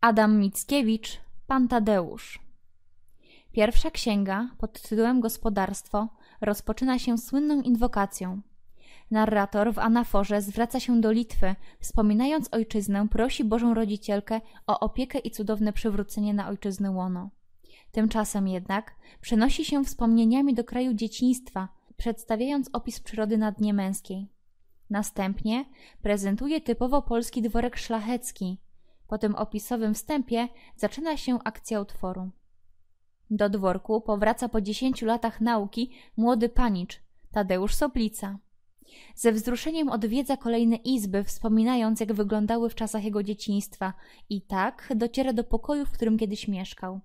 Adam Mickiewicz, Pan Tadeusz. Pierwsza księga pod tytułem Gospodarstwo rozpoczyna się słynną inwokacją. Narrator w anaforze zwraca się do Litwy, wspominając ojczyznę, prosi Bożą Rodzicielkę o opiekę i cudowne przywrócenie na ojczyzny łono. Tymczasem jednak przenosi się wspomnieniami do kraju dzieciństwa, przedstawiając opis przyrody na dnie męskiej. Następnie prezentuje typowo polski dworek szlachecki. Po tym opisowym wstępie zaczyna się akcja utworu. Do dworku powraca po dziesięciu latach nauki młody panicz, Tadeusz Soplica. Ze wzruszeniem odwiedza kolejne izby, wspominając, jak wyglądały w czasach jego dzieciństwa, i tak dociera do pokoju, w którym kiedyś mieszkał.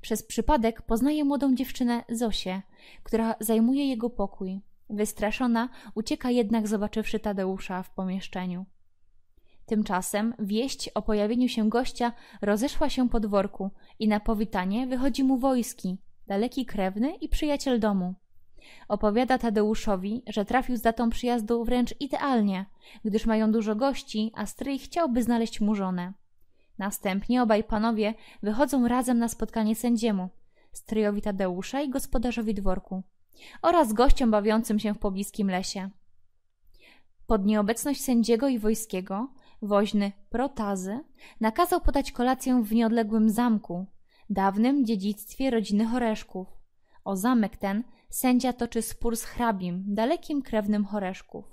Przez przypadek poznaje młodą dziewczynę Zosię, która zajmuje jego pokój. Wystraszona ucieka jednak zobaczywszy Tadeusza w pomieszczeniu. Tymczasem wieść o pojawieniu się gościa rozeszła się po dworku i na powitanie wychodzi mu wojski, daleki krewny i przyjaciel domu. Opowiada Tadeuszowi, że trafił z datą przyjazdu wręcz idealnie, gdyż mają dużo gości, a stryj chciałby znaleźć mu żonę. Następnie obaj panowie wychodzą razem na spotkanie sędziemu, stryjowi Tadeusza i gospodarzowi dworku oraz gościom bawiącym się w pobliskim lesie. Pod nieobecność sędziego i wojskiego woźny Protazy nakazał podać kolację w nieodległym zamku, dawnym dziedzictwie rodziny Horeszków. O zamek ten sędzia toczy spór z hrabim, dalekim krewnym Horeszków.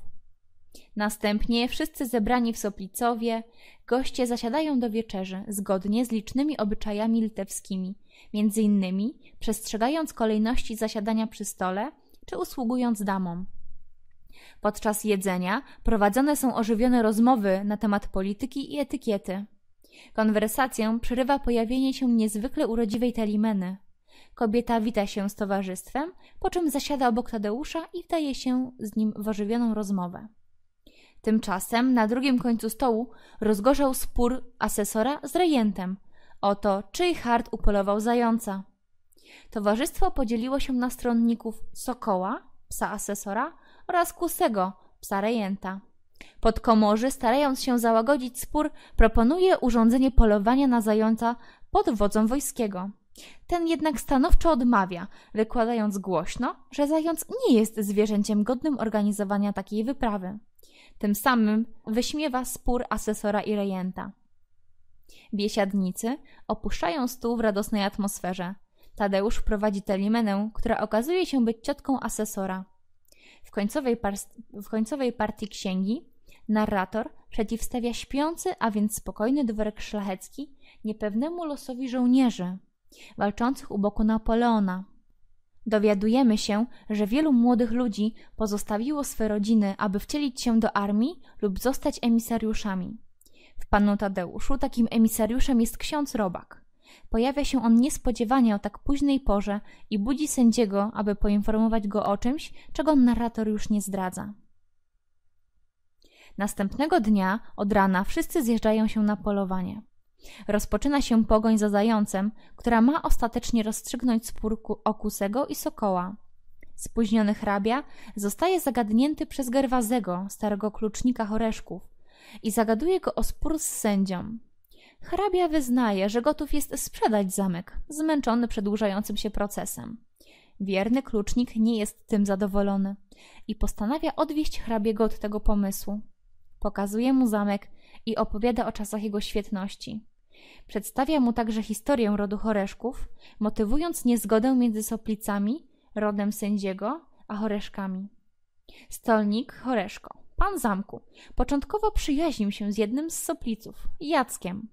Następnie wszyscy zebrani w Soplicowie goście zasiadają do wieczerzy zgodnie z licznymi obyczajami litewskimi, między innymi przestrzegając kolejności zasiadania przy stole czy usługując damom. Podczas jedzenia prowadzone są ożywione rozmowy na temat polityki i etykiety. Konwersację przerywa pojawienie się niezwykle urodziwej Telimeny. Kobieta wita się z towarzystwem, po czym zasiada obok Tadeusza i wdaje się z nim w ożywioną rozmowę. Tymczasem na drugim końcu stołu rozgorzał spór asesora z rejentem o to, czyj hart upolował zająca. Towarzystwo podzieliło się na stronników Sokoła, psa asesora oraz Kusego, psa rejenta. Podkomorzy, starając się załagodzić spór, proponuje urządzenie polowania na zająca pod wodzą wojskiego. Ten jednak stanowczo odmawia, wykładając głośno, że zając nie jest zwierzęciem godnym organizowania takiej wyprawy. Tym samym wyśmiewa spór asesora i rejenta. Biesiadnicy opuszczają stół w radosnej atmosferze. Tadeusz prowadzi Telimenę, która okazuje się być ciotką asesora. W końcowej, w końcowej partii księgi narrator przeciwstawia śpiący, a więc spokojny dworek szlachecki niepewnemu losowi żołnierzy walczących u boku Napoleona. Dowiadujemy się, że wielu młodych ludzi pozostawiło swe rodziny, aby wcielić się do armii lub zostać emisariuszami. W panu Tadeuszu takim emisariuszem jest ksiądz Robak. Pojawia się on niespodziewanie o tak późnej porze i budzi sędziego, aby poinformować go o czymś, czego narrator już nie zdradza. Następnego dnia od rana wszyscy zjeżdżają się na polowanie. Rozpoczyna się pogoń za zającem, która ma ostatecznie rozstrzygnąć spór Okusego i Sokoła. Spóźniony hrabia zostaje zagadnięty przez Gerwazego, starego klucznika Choreszków, i zagaduje go o spór z sędzią. Hrabia wyznaje, że gotów jest sprzedać zamek, zmęczony przedłużającym się procesem. Wierny klucznik nie jest tym zadowolony i postanawia odwieść hrabiego od tego pomysłu. Pokazuje mu zamek i opowiada o czasach jego świetności. Przedstawia mu także historię rodu Choreszków, motywując niezgodę między Soplicami, rodem sędziego, a Choreszkami. Stolnik Choreszko, pan zamku, początkowo przyjaźnił się z jednym z Sopliców, Jackiem.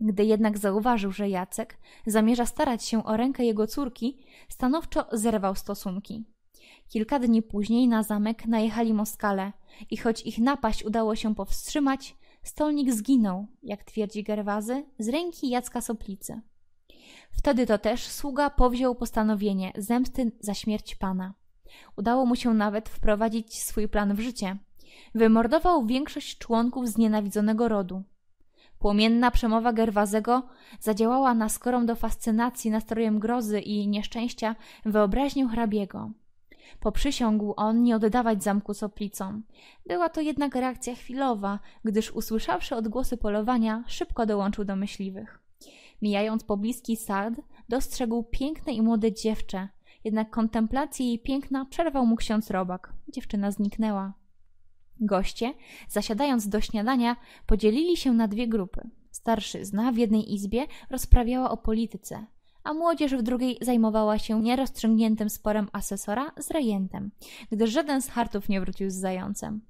Gdy jednak zauważył, że Jacek zamierza starać się o rękę jego córki, stanowczo zerwał stosunki. Kilka dni później na zamek najechali Moskale i choć ich napaść udało się powstrzymać, Stolnik zginął, jak twierdzi Gerwazy, z ręki Jacka Soplicy. Wtedy to też sługa powziął postanowienie zemsty za śmierć pana. Udało mu się nawet wprowadzić swój plan w życie. Wymordował większość członków znienawidzonego rodu. Płomienna przemowa Gerwazego zadziałała na skorą do fascynacji nastrojem grozy i nieszczęścia wyobraźnię hrabiego. Poprzysiągł on nie oddawać zamku soplicom. Była to jednak reakcja chwilowa, gdyż usłyszawszy odgłosy polowania, szybko dołączył do myśliwych. Mijając pobliski sad, dostrzegł piękne i młode dziewczę, jednak kontemplacji jej piękna przerwał mu ksiądz robak. Dziewczyna zniknęła. Goście, zasiadając do śniadania, podzielili się na dwie grupy. Starszyzna w jednej izbie rozprawiała o polityce, a młodzież w drugiej zajmowała się nierozstrzygniętym sporem asesora z rejentem, gdyż żaden z hartów nie wrócił z zającem.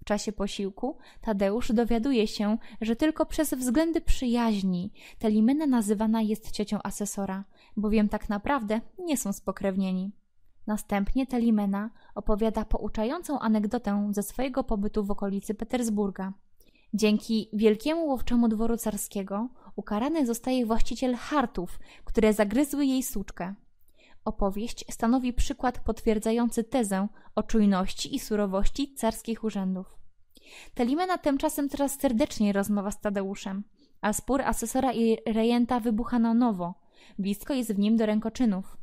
W czasie posiłku Tadeusz dowiaduje się, że tylko przez względy przyjaźni Telimena nazywana jest ciocią asesora, bowiem tak naprawdę nie są spokrewnieni. Następnie Telimena opowiada pouczającą anegdotę ze swojego pobytu w okolicy Petersburga. Dzięki wielkiemu łowczemu dworu carskiego ukarany zostaje właściciel hartów, które zagryzły jej suczkę. Opowieść stanowi przykład potwierdzający tezę o czujności i surowości carskich urzędów. Telimena tymczasem coraz serdeczniej rozmowa z Tadeuszem, a spór asesora i rejenta wybucha na nowo. Blisko jest w nim do rękoczynów.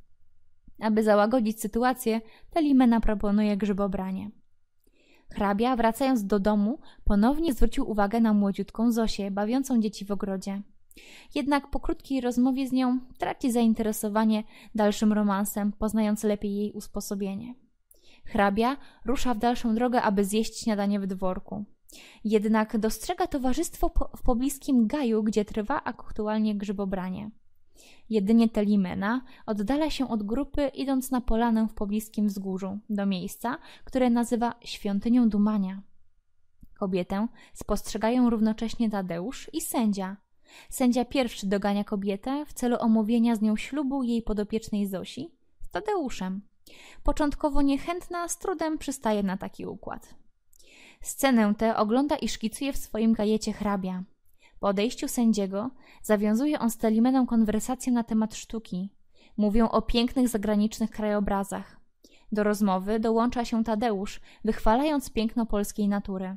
Aby załagodzić sytuację, Telimena proponuje grzybobranie. Hrabia, wracając do domu, ponownie zwrócił uwagę na młodziutką Zosię, bawiącą dzieci w ogrodzie. Jednak po krótkiej rozmowie z nią traci zainteresowanie dalszym romansem, poznając lepiej jej usposobienie. Hrabia rusza w dalszą drogę, aby zjeść śniadanie w dworku. Jednak dostrzega towarzystwo w pobliskim gaju, gdzie trwa aktualnie grzybobranie. Jedynie Telimena oddala się od grupy, idąc na polanę w pobliskim wzgórzu, do miejsca, które nazywa świątynią dumania. Kobietę spostrzegają równocześnie Tadeusz i sędzia, Sędzia pierwszy dogania kobietę w celu omówienia z nią ślubu jej podopiecznej Zosi z Tadeuszem. Początkowo niechętna, z trudem przystaje na taki układ. Scenę tę ogląda i szkicuje w swoim gajecie hrabia. Po odejściu sędziego zawiązuje on z Telimeną konwersację na temat sztuki. Mówią o pięknych zagranicznych krajobrazach. Do rozmowy dołącza się Tadeusz, wychwalając piękno polskiej natury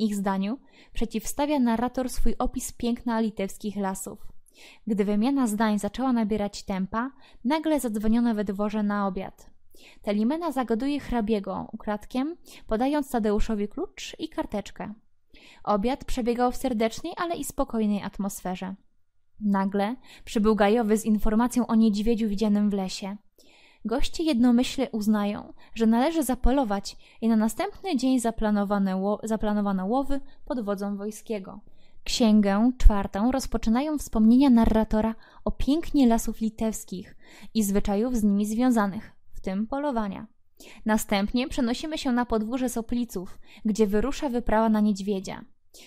ich zdaniu przeciwstawia narrator swój opis piękna litewskich lasów. Gdy wymiana zdań zaczęła nabierać tempa, nagle zadzwoniono we dworze na obiad. Telimena zagoduje hrabiego ukradkiem, podając Tadeuszowi klucz i karteczkę. Obiad przebiegał w serdecznej, ale i spokojnej atmosferze. Nagle przybył Gajowy z informacją o niedźwiedziu widzianym w lesie goście jednomyślnie uznają, że należy zapolować i na następny dzień zaplanowano łowy pod wodzą wojskiego. Księgę czwartą rozpoczynają wspomnienia narratora o pięknie lasów litewskich i zwyczajów z nimi związanych, w tym polowania. Następnie przenosimy się na podwórze Sopliców, gdzie wyrusza wyprawa na niedźwiedzia.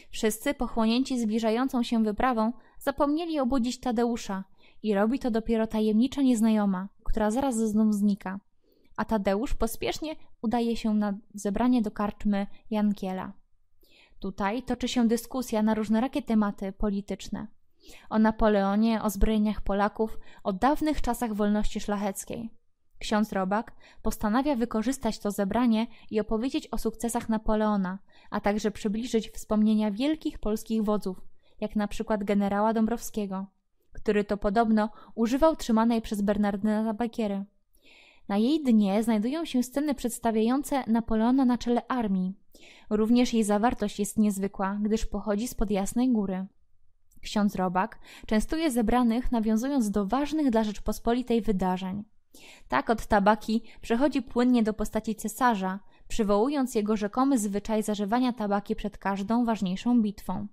Wszyscy pochłonięci zbliżającą się wyprawą zapomnieli obudzić Tadeusza i robi to dopiero tajemnicza nieznajoma, która zaraz znów znika. A Tadeusz pospiesznie udaje się na zebranie do karczmy Jankiela. Tutaj toczy się dyskusja na różnorakie tematy polityczne. O Napoleonie, o zbrojeniach Polaków, o dawnych czasach wolności szlacheckiej. Ksiądz Robak postanawia wykorzystać to zebranie i opowiedzieć o sukcesach Napoleona, a także przybliżyć wspomnienia wielkich polskich wodzów, jak na przykład generała Dąbrowskiego, który to podobno używał trzymanej przez Bernardyna Bakierę. Na jej dnie znajdują się sceny przedstawiające Napoleona na czele armii. Również jej zawartość jest niezwykła, gdyż pochodzi z Jasnej Góry. Ksiądz Robak częstuje zebranych, nawiązując do ważnych dla Rzeczpospolitej wydarzeń. Tak od tabaki przechodzi płynnie do postaci cesarza, przywołując jego rzekomy zwyczaj zażywania tabaki przed każdą ważniejszą bitwą.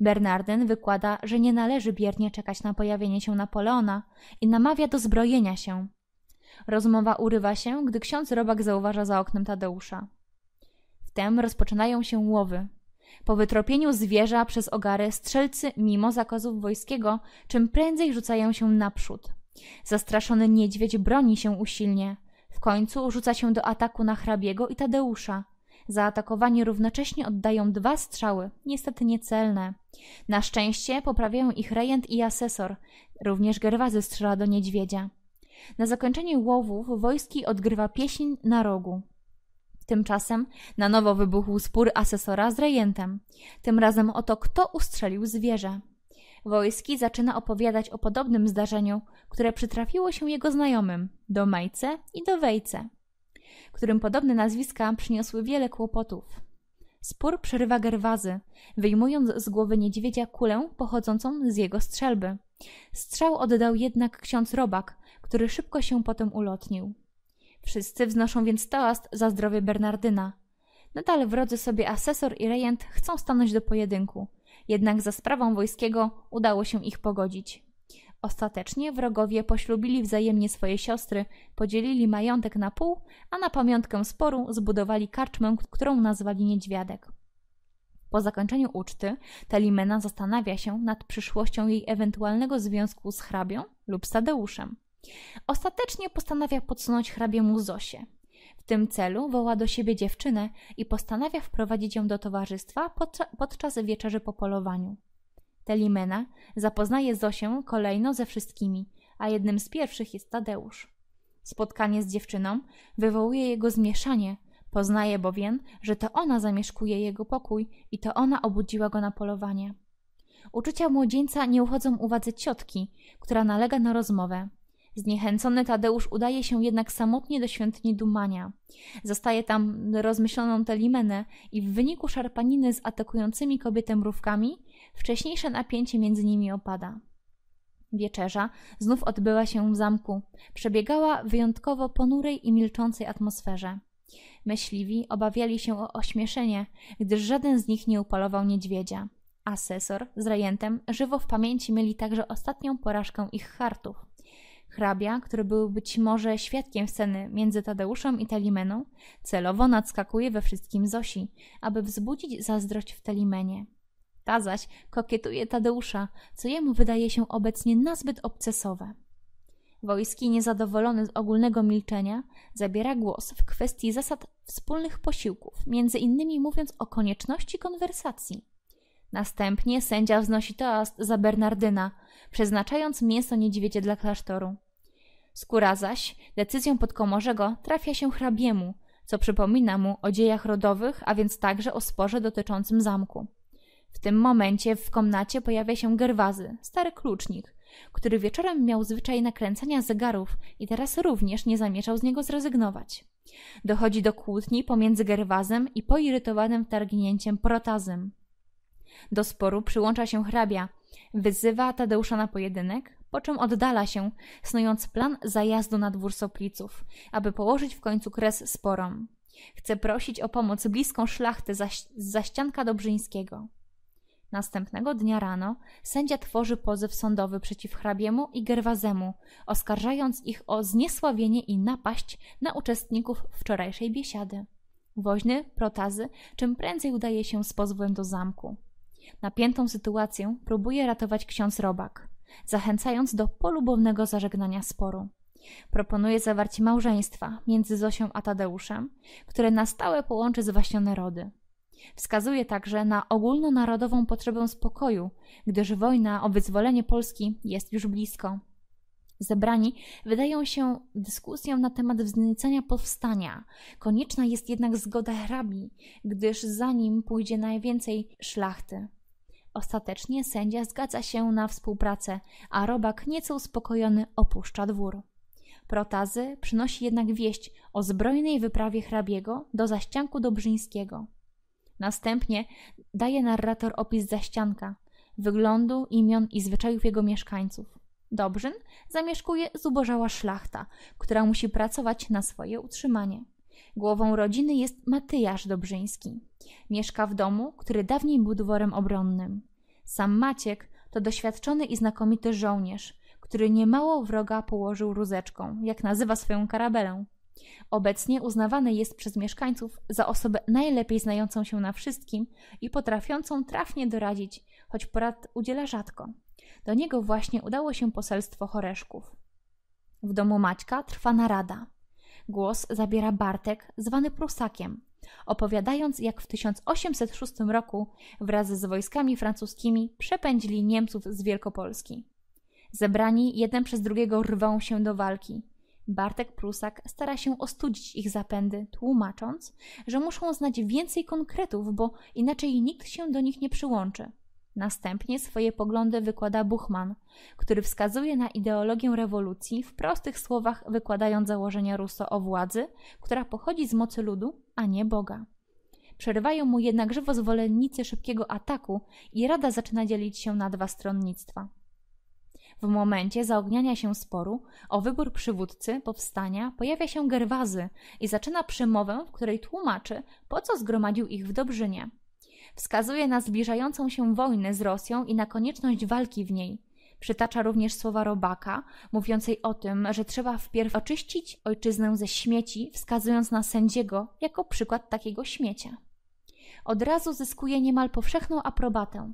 Bernardyn wykłada, że nie należy biernie czekać na pojawienie się Napoleona i namawia do zbrojenia się. Rozmowa urywa się, gdy ksiądz Robak zauważa za oknem Tadeusza. Wtem rozpoczynają się łowy. Po wytropieniu zwierza przez ogary strzelcy, mimo zakazów wojskiego, czym prędzej rzucają się naprzód. Zastraszony niedźwiedź broni się usilnie. W końcu rzuca się do ataku na hrabiego i Tadeusza – Zaatakowani równocześnie oddają dwa strzały, niestety niecelne. Na szczęście poprawiają ich rejent i asesor. Również Gerwazy strzela do niedźwiedzia. Na zakończenie łowów wojski odgrywa pieśń na rogu. Tymczasem na nowo wybuchł spór asesora z rejentem. Tym razem o to, kto ustrzelił zwierzę. Wojski zaczyna opowiadać o podobnym zdarzeniu, które przytrafiło się jego znajomym, do Majce i do Wejce którym podobne nazwiska przyniosły wiele kłopotów. Spór przerywa Gerwazy, wyjmując z głowy niedźwiedzia kulę pochodzącą z jego strzelby. Strzał oddał jednak ksiądz Robak, który szybko się potem ulotnił. Wszyscy wznoszą więc toast za zdrowie Bernardyna. Nadal wrodzy sobie asesor i rejent chcą stanąć do pojedynku, jednak za sprawą wojskiego udało się ich pogodzić. Ostatecznie wrogowie poślubili wzajemnie swoje siostry, podzielili majątek na pół, a na pamiątkę sporu zbudowali karczmę, którą nazwali Niedźwiadek. Po zakończeniu uczty Telimena zastanawia się nad przyszłością jej ewentualnego związku z hrabią lub Sadeuszem. Ostatecznie postanawia podsunąć hrabiemu Zosie. W tym celu woła do siebie dziewczynę i postanawia wprowadzić ją do towarzystwa podczas wieczerzy po polowaniu. Telimena zapoznaje Zosię kolejno ze wszystkimi, a jednym z pierwszych jest Tadeusz. Spotkanie z dziewczyną wywołuje jego zmieszanie. Poznaje bowiem, że to ona zamieszkuje jego pokój i to ona obudziła go na polowanie. Uczucia młodzieńca nie uchodzą uwadze ciotki, która nalega na rozmowę. Zniechęcony Tadeusz udaje się jednak samotnie do świątyni Dumania. Zostaje tam rozmyśloną Telimenę i w wyniku szarpaniny z atakującymi kobietę mrówkami Wcześniejsze napięcie między nimi opada. Wieczerza znów odbyła się w zamku. Przebiegała w wyjątkowo ponurej i milczącej atmosferze. Myśliwi obawiali się o ośmieszenie, gdyż żaden z nich nie upolował niedźwiedzia. Asesor z rejentem żywo w pamięci mieli także ostatnią porażkę ich hartów. Hrabia, który był być może świadkiem sceny między Tadeuszem i Telimeną, celowo nadskakuje we wszystkim Zosi, aby wzbudzić zazdrość w Telimenie. Ta zaś kokietuje Tadeusza, co jemu wydaje się obecnie nazbyt obcesowe. Wojski, niezadowolony z ogólnego milczenia, zabiera głos w kwestii zasad wspólnych posiłków, między innymi mówiąc o konieczności konwersacji. Następnie sędzia wznosi toast za Bernardyna, przeznaczając mięso niedźwiedzie dla klasztoru. Skóra zaś, decyzją podkomorzego, trafia się hrabiemu, co przypomina mu o dziejach rodowych, a więc także o sporze dotyczącym zamku. W tym momencie w komnacie pojawia się Gerwazy, stary klucznik, który wieczorem miał zwyczaj nakręcania zegarów i teraz również nie zamierzał z niego zrezygnować. Dochodzi do kłótni pomiędzy Gerwazem i poirytowanym wtargnięciem Protazem. Do sporu przyłącza się hrabia, wyzywa Tadeusza na pojedynek, po czym oddala się, snując plan zajazdu na dwór Sopliców, aby położyć w końcu kres sporom. Chce prosić o pomoc bliską szlachtę za, za ścianka Dobrzyńskiego. Następnego dnia rano sędzia tworzy pozew sądowy przeciw hrabiemu i Gerwazemu, oskarżając ich o zniesławienie i napaść na uczestników wczorajszej biesiady. Woźny Protazy czym prędzej udaje się z pozwem do zamku. Napiętą sytuację próbuje ratować ksiądz Robak, zachęcając do polubownego zażegnania sporu. Proponuje zawarcie małżeństwa między Zosią a Tadeuszem, które na stałe połączy zwaśnione rody. Wskazuje także na ogólnonarodową potrzebę spokoju, gdyż wojna o wyzwolenie Polski jest już blisko. Zebrani wydają się dyskusją na temat wzniecenia powstania. Konieczna jest jednak zgoda hrabi, gdyż za nim pójdzie najwięcej szlachty. Ostatecznie sędzia zgadza się na współpracę, a robak nieco uspokojony opuszcza dwór. Protazy przynosi jednak wieść o zbrojnej wyprawie hrabiego do zaścianku dobrzyńskiego. Następnie daje narrator opis zaścianka, wyglądu, imion i zwyczajów jego mieszkańców. Dobrzyn zamieszkuje zubożała szlachta, która musi pracować na swoje utrzymanie. Głową rodziny jest Matyjasz Dobrzyński. Mieszka w domu, który dawniej był dworem obronnym. Sam Maciek to doświadczony i znakomity żołnierz, który niemało wroga położył rózeczką, jak nazywa swoją karabelę. Obecnie uznawany jest przez mieszkańców za osobę najlepiej znającą się na wszystkim i potrafiącą trafnie doradzić, choć porad udziela rzadko. Do niego właśnie udało się poselstwo Choreszków. W domu Maćka trwa narada. Głos zabiera Bartek, zwany Prusakiem, opowiadając jak w 1806 roku wraz z wojskami francuskimi przepędzili Niemców z Wielkopolski. Zebrani jeden przez drugiego rwą się do walki. Bartek Prusak stara się ostudzić ich zapędy, tłumacząc, że muszą znać więcej konkretów, bo inaczej nikt się do nich nie przyłączy. Następnie swoje poglądy wykłada Buchman, który wskazuje na ideologię rewolucji, w prostych słowach wykładając założenia Russo o władzy, która pochodzi z mocy ludu, a nie Boga. Przerywają mu jednak żywo zwolennicy szybkiego ataku i Rada zaczyna dzielić się na dwa stronnictwa. W momencie zaogniania się sporu o wybór przywódcy powstania pojawia się Gerwazy i zaczyna przemowę, w której tłumaczy, po co zgromadził ich w Dobrzynie. Wskazuje na zbliżającą się wojnę z Rosją i na konieczność walki w niej. Przytacza również słowa robaka, mówiącej o tym, że trzeba wpierw oczyścić ojczyznę ze śmieci, wskazując na sędziego jako przykład takiego śmiecia. Od razu zyskuje niemal powszechną aprobatę.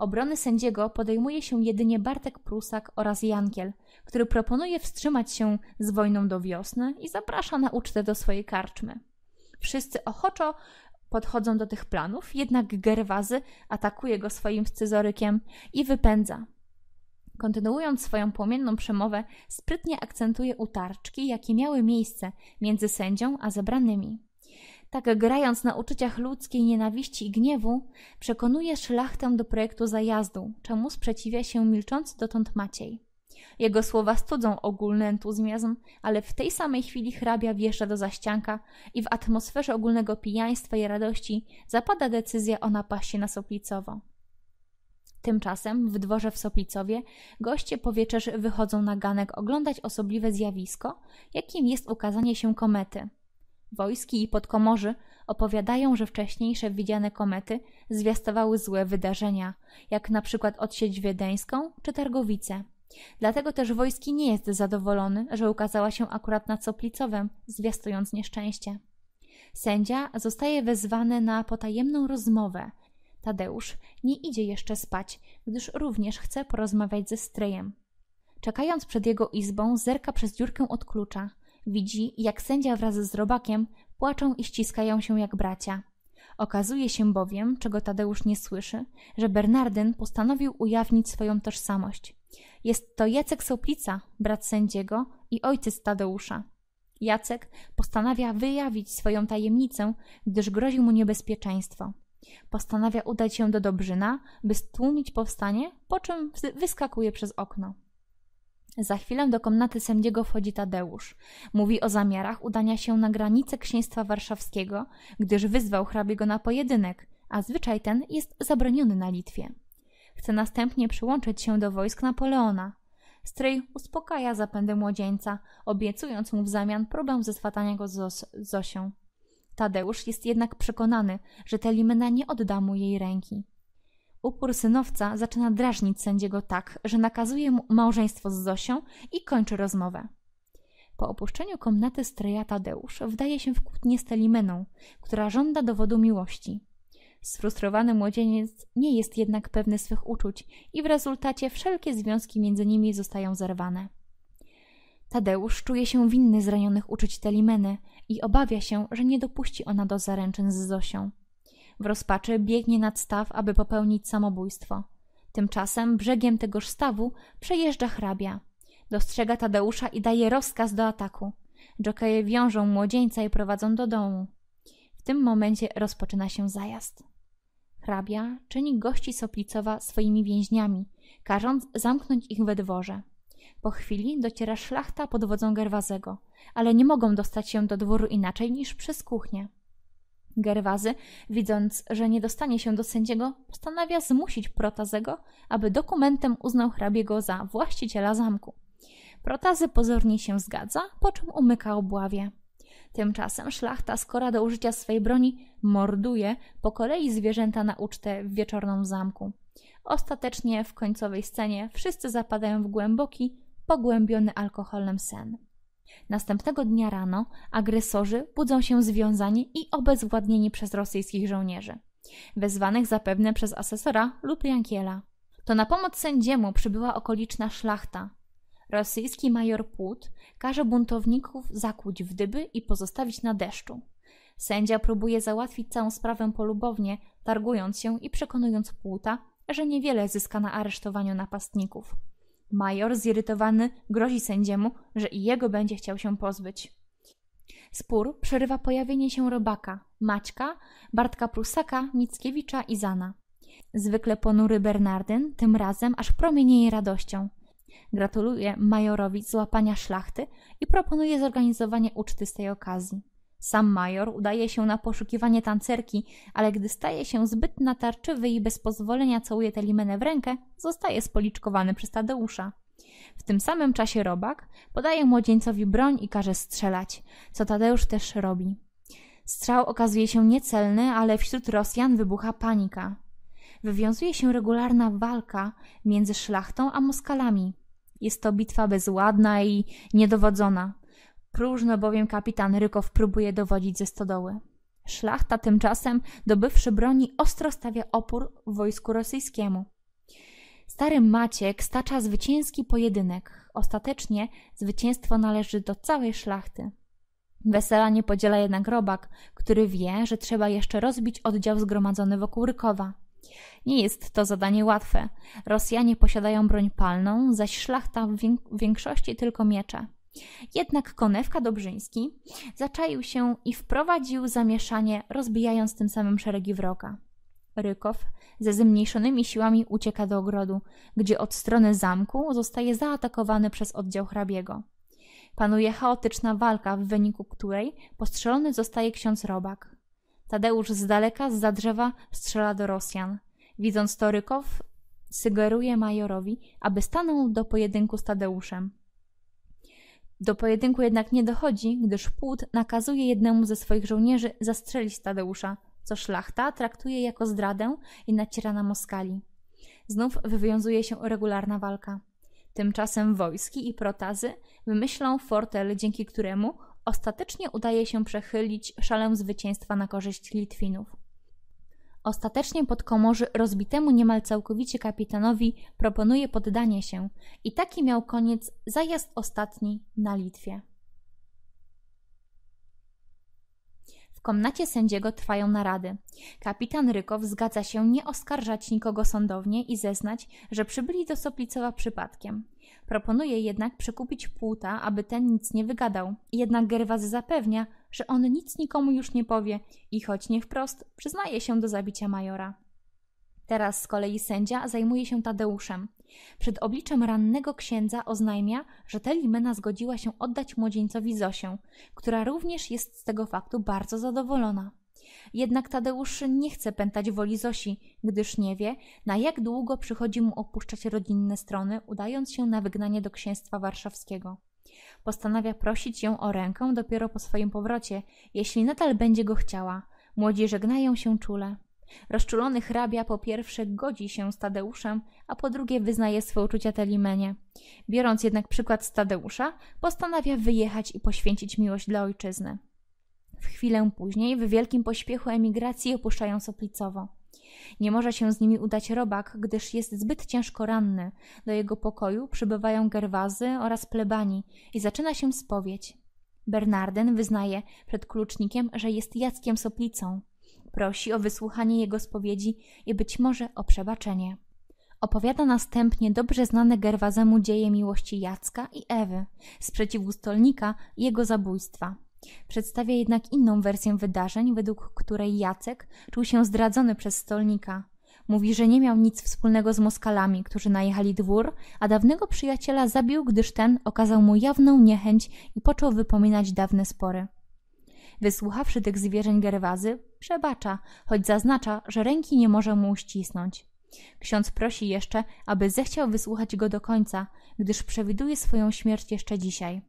Obrony sędziego podejmuje się jedynie Bartek Prusak oraz Jankiel, który proponuje wstrzymać się z wojną do wiosny i zaprasza na ucztę do swojej karczmy. Wszyscy ochoczo podchodzą do tych planów, jednak Gerwazy atakuje go swoim scyzorykiem i wypędza. Kontynuując swoją płomienną przemowę, sprytnie akcentuje utarczki, jakie miały miejsce między sędzią a zebranymi. Tak grając na uczuciach ludzkiej nienawiści i gniewu, przekonuje szlachtę do projektu zajazdu, czemu sprzeciwia się milczący dotąd Maciej. Jego słowa studzą ogólny entuzjazm, ale w tej samej chwili hrabia wjeżdża do zaścianka i w atmosferze ogólnego pijaństwa i radości zapada decyzja o napaści na Soplicowo. Tymczasem w dworze w Soplicowie goście po wieczerzy wychodzą na ganek oglądać osobliwe zjawisko, jakim jest ukazanie się komety – Wojski i podkomorzy opowiadają, że wcześniejsze widziane komety zwiastowały złe wydarzenia, jak na przykład odsieć wiedeńską czy targowice. Dlatego też Wojski nie jest zadowolony, że ukazała się akurat na Coplicowem, zwiastując nieszczęście. Sędzia zostaje wezwany na potajemną rozmowę. Tadeusz nie idzie jeszcze spać, gdyż również chce porozmawiać ze stryjem. Czekając przed jego izbą, zerka przez dziurkę od klucza – Widzi, jak sędzia wraz z robakiem płaczą i ściskają się jak bracia. Okazuje się bowiem, czego Tadeusz nie słyszy, że Bernardyn postanowił ujawnić swoją tożsamość. Jest to Jacek Soplica, brat sędziego i ojciec Tadeusza. Jacek postanawia wyjawić swoją tajemnicę, gdyż grozi mu niebezpieczeństwo. Postanawia udać się do Dobrzyna, by stłumić powstanie, po czym wyskakuje przez okno. Za chwilę do komnaty sędziego wchodzi Tadeusz. Mówi o zamiarach udania się na granicę księstwa warszawskiego, gdyż wyzwał hrabiego na pojedynek, a zwyczaj ten jest zabroniony na Litwie. Chce następnie przyłączyć się do wojsk Napoleona. Stryj uspokaja zapędy młodzieńca, obiecując mu w zamian próbę zeswatania go z Zosią. Tadeusz jest jednak przekonany, że Telimena nie odda mu jej ręki. Upór synowca zaczyna drażnić sędziego tak, że nakazuje mu małżeństwo z Zosią i kończy rozmowę. Po opuszczeniu komnaty stryja Tadeusz wdaje się w kłótnię z Telimeną, która żąda dowodu miłości. Sfrustrowany młodzieniec nie jest jednak pewny swych uczuć i w rezultacie wszelkie związki między nimi zostają zerwane. Tadeusz czuje się winny zranionych uczuć Telimeny i obawia się, że nie dopuści ona do zaręczyn z Zosią. W rozpaczy biegnie nad staw, aby popełnić samobójstwo. Tymczasem brzegiem tegoż stawu przejeżdża hrabia. Dostrzega Tadeusza i daje rozkaz do ataku. Jokeje wiążą młodzieńca i prowadzą do domu. W tym momencie rozpoczyna się zajazd. Hrabia czyni gości Soplicowa swoimi więźniami, każąc zamknąć ich we dworze. Po chwili dociera szlachta pod wodzą Gerwazego, ale nie mogą dostać się do dworu inaczej niż przez kuchnię. Gerwazy, widząc, że nie dostanie się do sędziego, postanawia zmusić Protazego, aby dokumentem uznał hrabiego za właściciela zamku. Protazy pozornie się zgadza, po czym umyka obławie. Tymczasem szlachta skora do użycia swej broni morduje po kolei zwierzęta na ucztę w wieczorną zamku. Ostatecznie w końcowej scenie wszyscy zapadają w głęboki, pogłębiony alkoholem sen. Następnego dnia rano agresorzy budzą się związani i obezwładnieni przez rosyjskich żołnierzy, wezwanych zapewne przez asesora lub Jankiela. To na pomoc sędziemu przybyła okoliczna szlachta. Rosyjski major Płód każe buntowników zakłuć w dyby i pozostawić na deszczu. Sędzia próbuje załatwić całą sprawę polubownie, targując się i przekonując Płuta, że niewiele zyska na aresztowaniu napastników. Major, zirytowany, grozi sędziemu, że i jego będzie chciał się pozbyć. Spór przerywa pojawienie się Robaka, Maćka, Bartka Prusaka, Mickiewicza i Zana. Zwykle ponury Bernardyn, tym razem aż promienieje radością. Gratuluje majorowi złapania szlachty i proponuje zorganizowanie uczty z tej okazji. Sam major udaje się na poszukiwanie tancerki, ale gdy staje się zbyt natarczywy i bez pozwolenia całuje Telimenę w rękę, zostaje spoliczkowany przez Tadeusza. W tym samym czasie robak podaje młodzieńcowi broń i każe strzelać, co Tadeusz też robi. Strzał okazuje się niecelny, ale wśród Rosjan wybucha panika. Wywiązuje się regularna walka między szlachtą a Moskalami. Jest to bitwa bezładna i niedowodzona. Próżno bowiem kapitan Rykow próbuje dowodzić ze stodoły. Szlachta tymczasem, dobywszy broni, ostro stawia opór wojsku rosyjskiemu. Stary Maciek stacza zwycięski pojedynek. Ostatecznie zwycięstwo należy do całej szlachty. Wesela nie podziela jednak robak, który wie, że trzeba jeszcze rozbić oddział zgromadzony wokół Rykowa. Nie jest to zadanie łatwe. Rosjanie posiadają broń palną, zaś szlachta w większości tylko miecze. Jednak Konewka Dobrzyński zaczaił się i wprowadził zamieszanie, rozbijając tym samym szeregi wroga. Rykow ze zmniejszonymi siłami ucieka do ogrodu, gdzie od strony zamku zostaje zaatakowany przez oddział hrabiego. Panuje chaotyczna walka, w wyniku której postrzelony zostaje ksiądz Robak. Tadeusz z daleka, z za drzewa, strzela do Rosjan. Widząc to, Rykow sugeruje majorowi, aby stanął do pojedynku z Tadeuszem. Do pojedynku jednak nie dochodzi, gdyż Płód nakazuje jednemu ze swoich żołnierzy zastrzelić Tadeusza, co szlachta traktuje jako zdradę i naciera na Moskali. Znów wywiązuje się regularna walka. Tymczasem wojski i protazy wymyślą fortel, dzięki któremu ostatecznie udaje się przechylić szalę zwycięstwa na korzyść Litwinów. Ostatecznie podkomorzy rozbitemu niemal całkowicie kapitanowi proponuje poddanie się i taki miał koniec zajazd ostatni na Litwie. W komnacie sędziego trwają narady. Kapitan Rykow zgadza się nie oskarżać nikogo sądownie i zeznać, że przybyli do Soplicowa przypadkiem – Proponuje jednak przekupić płuta, aby ten nic nie wygadał. Jednak Gerwazy zapewnia, że on nic nikomu już nie powie i choć nie wprost, przyznaje się do zabicia majora. Teraz z kolei sędzia zajmuje się Tadeuszem. Przed obliczem rannego księdza oznajmia, że Telimena zgodziła się oddać młodzieńcowi Zosię, która również jest z tego faktu bardzo zadowolona. Jednak Tadeusz nie chce pętać woli Zosi, gdyż nie wie, na jak długo przychodzi mu opuszczać rodzinne strony, udając się na wygnanie do księstwa warszawskiego. Postanawia prosić ją o rękę dopiero po swoim powrocie, jeśli nadal będzie go chciała. Młodzi żegnają się czule. Rozczulony hrabia po pierwsze godzi się z Tadeuszem, a po drugie wyznaje swoje uczucia Telimenie. Biorąc jednak przykład z Tadeusza, postanawia wyjechać i poświęcić miłość dla ojczyzny. W chwilę później w wielkim pośpiechu emigracji opuszczają Soplicowo. Nie może się z nimi udać robak, gdyż jest zbyt ciężko ranny. Do jego pokoju przybywają gerwazy oraz plebani i zaczyna się spowiedź. Bernarden wyznaje przed klucznikiem, że jest Jackiem Soplicą. Prosi o wysłuchanie jego spowiedzi i być może o przebaczenie. Opowiada następnie dobrze znane Gerwazemu dzieje miłości Jacka i Ewy, sprzeciwu stolnika i jego zabójstwa. Przedstawia jednak inną wersję wydarzeń, według której Jacek czuł się zdradzony przez stolnika. Mówi, że nie miał nic wspólnego z Moskalami, którzy najechali dwór, a dawnego przyjaciela zabił, gdyż ten okazał mu jawną niechęć i począł wypominać dawne spory. Wysłuchawszy tych zwierzeń Gerwazy, przebacza, choć zaznacza, że ręki nie może mu uścisnąć. Ksiądz prosi jeszcze, aby zechciał wysłuchać go do końca, gdyż przewiduje swoją śmierć jeszcze dzisiaj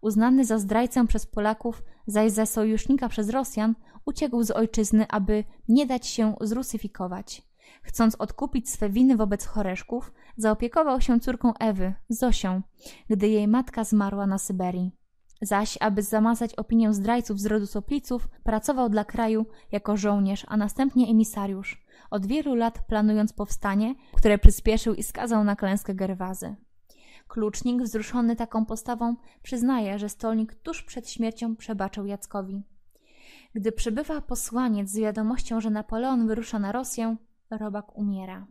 uznany za zdrajcę przez Polaków, zaś za sojusznika przez Rosjan, uciekł z ojczyzny, aby nie dać się zrusyfikować. Chcąc odkupić swe winy wobec choreszków, zaopiekował się córką Ewy, Zosią, gdy jej matka zmarła na Syberii. Zaś, aby zamazać opinię zdrajców z rodu Sopliców, pracował dla kraju jako żołnierz, a następnie emisariusz, od wielu lat planując powstanie, które przyspieszył i skazał na klęskę Gerwazy. Klucznik, wzruszony taką postawą, przyznaje, że stolnik tuż przed śmiercią przebaczył Jackowi. Gdy przybywa posłaniec z wiadomością, że Napoleon wyrusza na Rosję, robak umiera.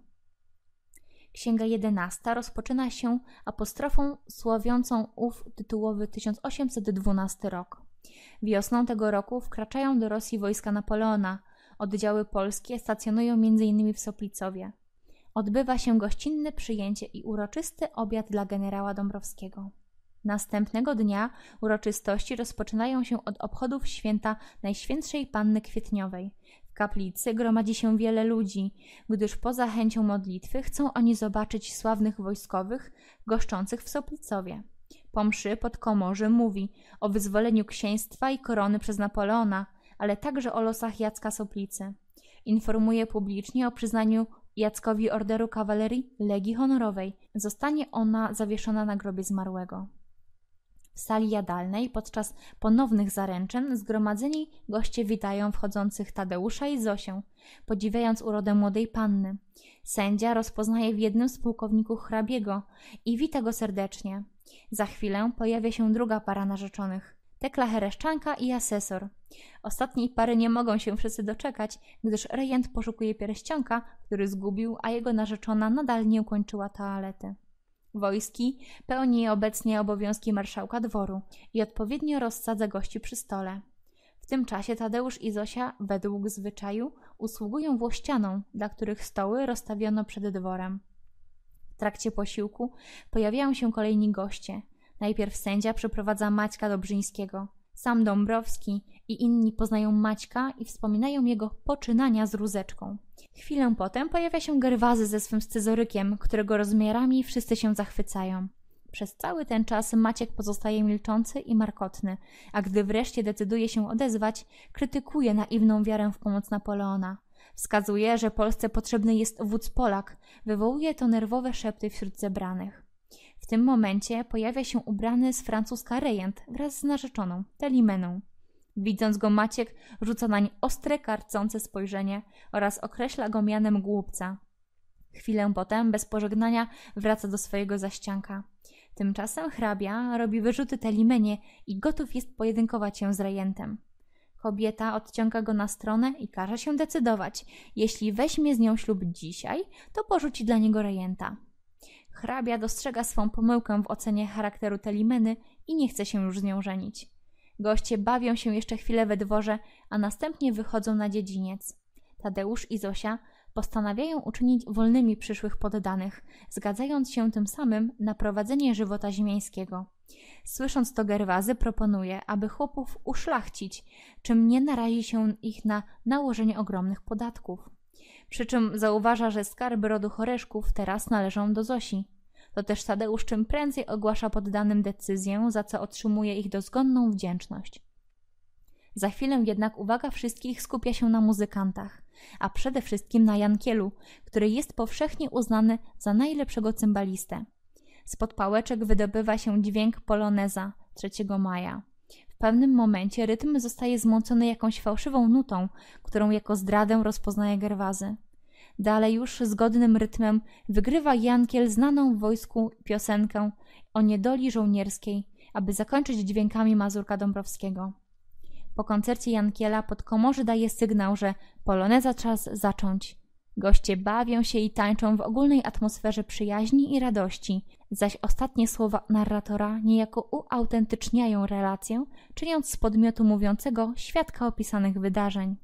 Księga jedenasta rozpoczyna się apostrofą sławiącą ów tytułowy 1812 rok. Wiosną tego roku wkraczają do Rosji wojska Napoleona. Oddziały polskie stacjonują m.in. w Soplicowie odbywa się gościnne przyjęcie i uroczysty obiad dla generała Dąbrowskiego. Następnego dnia uroczystości rozpoczynają się od obchodów święta Najświętszej Panny Kwietniowej. W kaplicy gromadzi się wiele ludzi, gdyż poza chęcią modlitwy chcą oni zobaczyć sławnych wojskowych goszczących w Soplicowie. Po mszy pod komorze mówi o wyzwoleniu księstwa i korony przez Napoleona, ale także o losach Jacka Soplicy. Informuje publicznie o przyznaniu Jackowi Orderu Kawalerii Legii Honorowej. Zostanie ona zawieszona na grobie zmarłego. W sali jadalnej podczas ponownych zaręczeń zgromadzeni goście witają wchodzących Tadeusza i Zosię, podziwiając urodę młodej panny. Sędzia rozpoznaje w jednym z pułkowników hrabiego i wita go serdecznie. Za chwilę pojawia się druga para narzeczonych. Tekla Hereszczanka i asesor. Ostatniej pary nie mogą się wszyscy doczekać, gdyż rejent poszukuje pierścionka, który zgubił, a jego narzeczona nadal nie ukończyła toalety. Wojski pełni obecnie obowiązki marszałka dworu i odpowiednio rozsadza gości przy stole. W tym czasie Tadeusz i Zosia, według zwyczaju, usługują włościaną, dla których stoły rozstawiono przed dworem. W trakcie posiłku pojawiają się kolejni goście – Najpierw sędzia przeprowadza Maćka Dobrzyńskiego. Sam Dąbrowski i inni poznają Maćka i wspominają jego poczynania z rózeczką. Chwilę potem pojawia się Gerwazy ze swym scyzorykiem, którego rozmiarami wszyscy się zachwycają. Przez cały ten czas Maciek pozostaje milczący i markotny, a gdy wreszcie decyduje się odezwać, krytykuje naiwną wiarę w pomoc Napoleona. Wskazuje, że Polsce potrzebny jest wódz Polak, wywołuje to nerwowe szepty wśród zebranych. W tym momencie pojawia się ubrany z Francuska rejent wraz z narzeczoną, Telimeną. Widząc go Maciek rzuca nań ostre, karcące spojrzenie oraz określa go mianem głupca. Chwilę potem, bez pożegnania, wraca do swojego zaścianka. Tymczasem hrabia robi wyrzuty Telimenie i gotów jest pojedynkować się z rejentem. Kobieta odciąga go na stronę i każe się decydować. Jeśli weźmie z nią ślub dzisiaj, to porzuci dla niego rejenta. Hrabia dostrzega swą pomyłkę w ocenie charakteru Telimeny i nie chce się już z nią żenić. Goście bawią się jeszcze chwilę we dworze, a następnie wychodzą na dziedziniec. Tadeusz i Zosia postanawiają uczynić wolnymi przyszłych poddanych, zgadzając się tym samym na prowadzenie żywota ziemiańskiego. Słysząc to Gerwazy proponuje, aby chłopów uszlachcić, czym nie narazi się ich na nałożenie ogromnych podatków. Przy czym zauważa, że skarby rodu Choreszków teraz należą do Zosi. To też Tadeusz czym prędzej ogłasza poddanym decyzję, za co otrzymuje ich dozgonną wdzięczność. Za chwilę jednak uwaga wszystkich skupia się na muzykantach, a przede wszystkim na Jankielu, który jest powszechnie uznany za najlepszego cymbalistę. Spod pałeczek wydobywa się dźwięk poloneza 3 maja. W pewnym momencie rytm zostaje zmącony jakąś fałszywą nutą, którą jako zdradę rozpoznaje Gerwazy. Dalej już zgodnym rytmem wygrywa Jankiel znaną w wojsku piosenkę o niedoli żołnierskiej, aby zakończyć dźwiękami Mazurka Dąbrowskiego. Po koncercie Jankiela pod komorzy daje sygnał, że poloneza czas zacząć. Goście bawią się i tańczą w ogólnej atmosferze przyjaźni i radości, zaś ostatnie słowa narratora niejako uautentyczniają relację, czyniąc z podmiotu mówiącego świadka opisanych wydarzeń.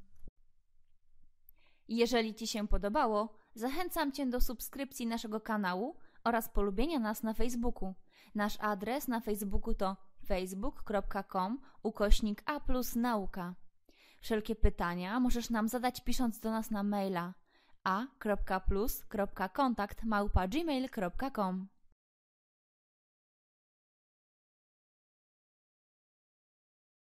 Jeżeli Ci się podobało, zachęcam Cię do subskrypcji naszego kanału oraz polubienia nas na Facebooku. Nasz adres na Facebooku to facebook.com ukośnik A plus nauka. Wszelkie pytania możesz nam zadać pisząc do nas na maila a.plus.kontakt małpa gmail.com